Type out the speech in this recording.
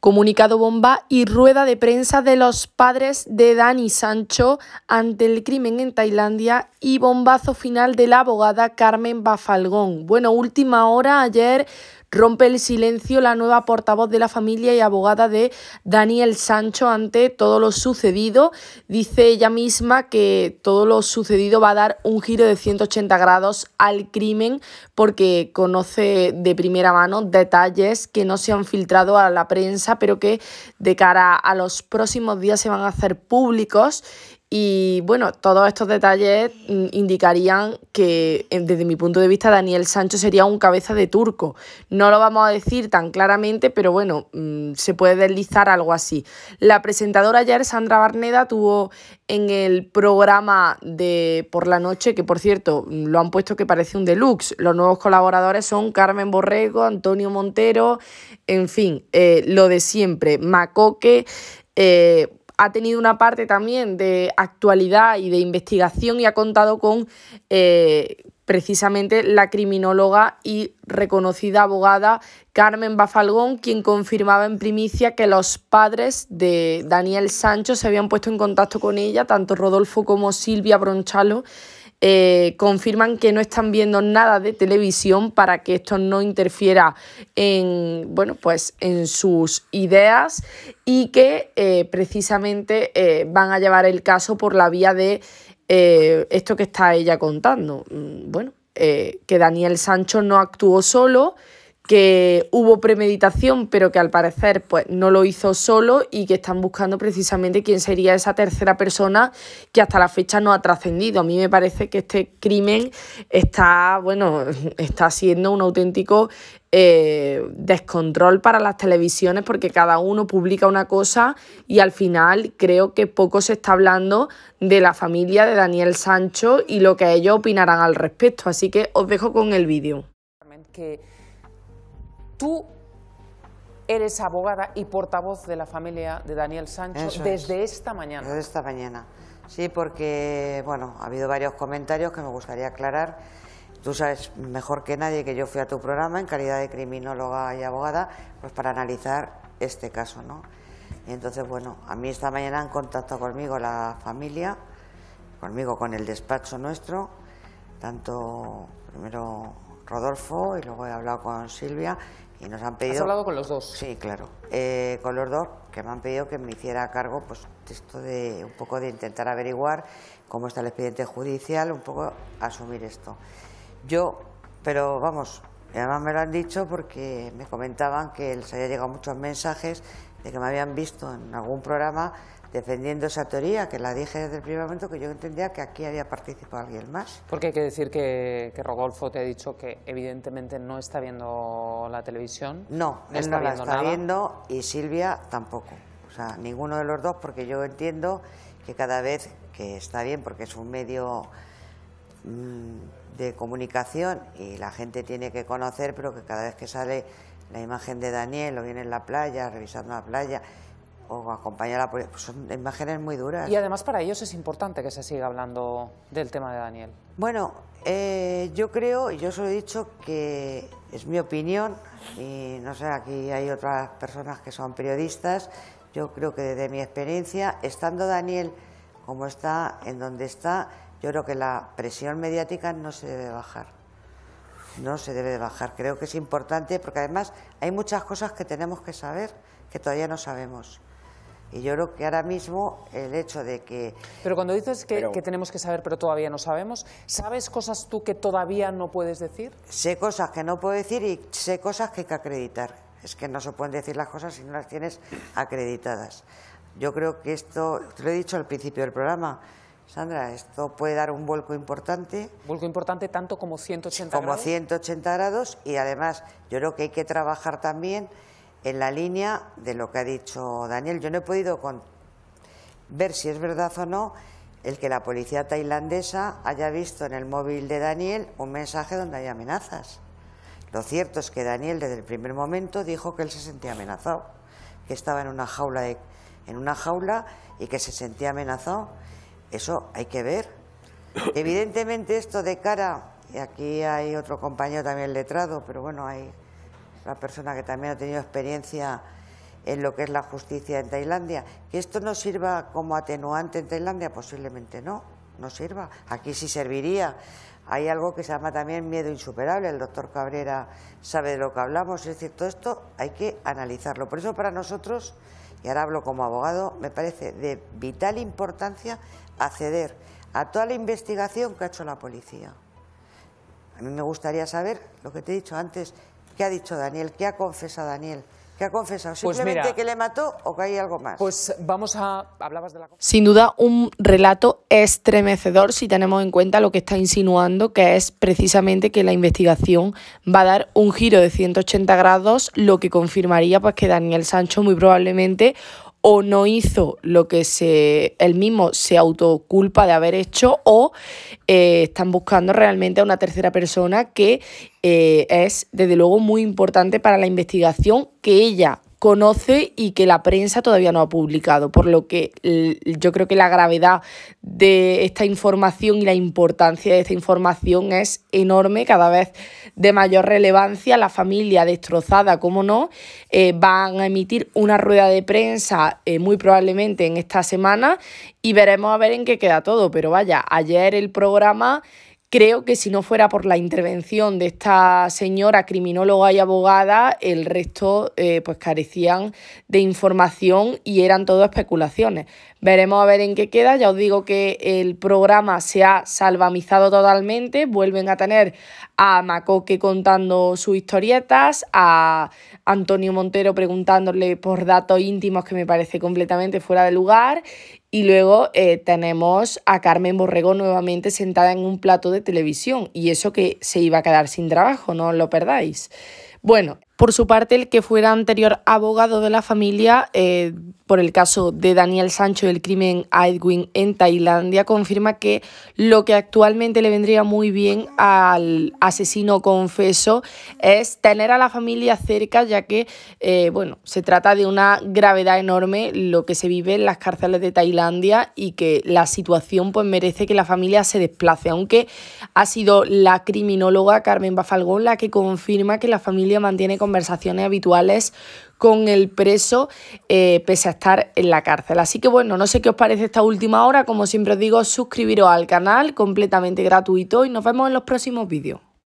Comunicado bomba y rueda de prensa de los padres de Dani Sancho ante el crimen en Tailandia y bombazo final de la abogada Carmen Bafalgón. Bueno, última hora ayer Rompe el silencio la nueva portavoz de la familia y abogada de Daniel Sancho ante todo lo sucedido. Dice ella misma que todo lo sucedido va a dar un giro de 180 grados al crimen porque conoce de primera mano detalles que no se han filtrado a la prensa, pero que de cara a los próximos días se van a hacer públicos y bueno, todos estos detalles mm, indicarían que desde mi punto de vista Daniel Sancho sería un cabeza de turco. No lo vamos a decir tan claramente, pero bueno, mm, se puede deslizar algo así. La presentadora ayer, Sandra Barneda, tuvo en el programa de por la noche, que por cierto mm, lo han puesto que parece un deluxe, los nuevos colaboradores son Carmen Borrego, Antonio Montero, en fin, eh, lo de siempre, Macoque. Eh, ha tenido una parte también de actualidad y de investigación y ha contado con eh, precisamente la criminóloga y reconocida abogada Carmen Bafalgón, quien confirmaba en primicia que los padres de Daniel Sancho se habían puesto en contacto con ella, tanto Rodolfo como Silvia Bronchalo, eh, confirman que no están viendo nada de televisión para que esto no interfiera en, pues en sus ideas y que eh, precisamente eh, van a llevar el caso por la vía de esto que está ella contando. Mm, bueno, que Daniel Sancho no actuó solo, que hubo premeditación, pero que al parecer pues, no lo hizo solo y que están buscando precisamente quién sería esa tercera persona que hasta la fecha no ha trascendido. A mí me parece que este crimen está, bueno, está siendo un auténtico eh, descontrol para las televisiones porque cada uno publica una cosa y al final creo que poco se está hablando de la familia de Daniel Sancho y lo que ellos opinarán al respecto. Así que os dejo con el vídeo. Tú eres abogada y portavoz de la familia de Daniel Sancho desde esta mañana. Desde esta mañana. Sí, porque bueno, ha habido varios comentarios que me gustaría aclarar. Tú sabes mejor que nadie que yo fui a tu programa en calidad de criminóloga y abogada, pues para analizar este caso, ¿no? Y entonces, bueno, a mí esta mañana han contactado conmigo la familia, conmigo con el despacho nuestro, tanto primero Rodolfo y luego he hablado con Silvia y nos han pedido... ¿Has hablado con los dos? Sí, claro. Eh, con los dos, que me han pedido que me hiciera cargo, pues, de esto de un poco de intentar averiguar cómo está el expediente judicial, un poco asumir esto. Yo, pero vamos, además me lo han dicho porque me comentaban que les había llegado muchos mensajes de que me habían visto en algún programa defendiendo esa teoría, que la dije desde el primer momento, que yo entendía que aquí había participado alguien más. Porque hay que decir que, Rodolfo te ha dicho que evidentemente no está viendo la televisión. No, él está no la está viendo y Silvia tampoco. O sea, ninguno de los dos, porque yo entiendo que cada vez que está bien, porque es un medio mm, de comunicación y la gente tiene que conocer, pero que cada vez que sale la imagen de Daniel o viene en la playa, revisando la playa, o acompañar a la policía. Pues son imágenes muy duras. Y además para ellos es importante que se siga hablando del tema de Daniel. Bueno, eh, yo creo, y yo os lo he dicho, que es mi opinión, y no sé, aquí hay otras personas que son periodistas, yo creo que desde mi experiencia, estando Daniel como está, en donde está, yo creo que la presión mediática no se debe bajar. No se debe bajar. Creo que es importante porque además hay muchas cosas que tenemos que saber que todavía no sabemos. Y yo creo que ahora mismo el hecho de que... Pero cuando dices que, tenemos que saber, pero todavía no sabemos, ¿sabes cosas tú que todavía no puedes decir? Sé cosas que no puedo decir y sé cosas que hay que acreditar. Es que no se pueden decir las cosas si no las tienes acreditadas. Yo creo que esto, te lo he dicho al principio del programa, Sandra, esto puede dar un vuelco importante. Vuelco importante tanto como 180 grados. Como 180 grados y además yo creo que hay que trabajar también en la línea de lo que ha dicho Daniel. Yo no he podido con... ver si es verdad o no el que la policía tailandesa haya visto en el móvil de Daniel un mensaje donde hay amenazas. Lo cierto es que Daniel desde el primer momento dijo que él se sentía amenazado, que estaba en una jaula en una jaula y que se sentía amenazado. Eso hay que ver. Evidentemente esto de cara, y aquí hay otro compañero también letrado, pero bueno, hay ...la persona que también ha tenido experiencia en lo que es la justicia en Tailandia. ¿Que esto no sirva como atenuante en Tailandia? Posiblemente no, no sirva. Aquí sí serviría. Hay algo que se llama también miedo insuperable, el doctor Cabrera sabe de lo que hablamos, es cierto esto hay que analizarlo. Por eso para nosotros, y ahora hablo como abogado, me parece de vital importancia acceder a toda la investigación que ha hecho la policía. A mí me gustaría saber, lo que te he dicho antes, ¿Qué ha dicho Daniel? ¿Qué ha confesado Daniel? ¿Qué ha confesado? Pues ¿Simplemente que le mató o que hay algo más? Pues vamos a... Sin duda un relato estremecedor si tenemos en cuenta lo que está insinuando, que es precisamente que la investigación va a dar un giro de 180 grados, lo que confirmaría pues que Daniel Sancho muy probablemente o no hizo lo que se, él mismo se autoculpa de haber hecho o eh, están buscando realmente a una tercera persona que eh, es desde luego muy importante para la investigación que ella conoce y que la prensa todavía no ha publicado, por lo que yo creo que la gravedad de esta información y la importancia de esta información es enorme, cada vez de mayor relevancia. La familia destrozada, como no, eh, van a emitir una rueda de prensa eh, muy probablemente en esta semana y veremos a ver en qué queda todo, pero vaya, ayer el programa... Creo que si no fuera por la intervención de esta señora criminóloga y abogada, el resto eh, pues carecían de información y eran todo especulaciones. Veremos a ver en qué queda. Ya os digo que el programa se ha salvamizado totalmente. Vuelven a tener a Macoque contando sus historietas, a Antonio Montero preguntándole por datos íntimos que me parece completamente fuera de lugar y luego eh, tenemos a Carmen Borrego nuevamente sentada en un plato de televisión. Y eso que se iba a quedar sin trabajo, no lo perdáis. Bueno, por su parte, el que fuera anterior abogado de la familia eh, por el caso de Daniel Sancho del crimen Edwin en Tailandia confirma que lo que actualmente le vendría muy bien al asesino confeso es tener a la familia cerca, ya que eh, bueno, se trata de una gravedad enorme lo que se vive en las cárceles de Tailandia y que la situación pues, merece que la familia se desplace, aunque ha sido la criminóloga Carmen Bafalgón la que confirma que la familia mantiene conversaciones habituales con el preso eh, pese a estar en la cárcel. Así que bueno, no sé qué os parece esta última hora. Como siempre os digo, suscribiros al canal completamente gratuito y nos vemos en los próximos vídeos.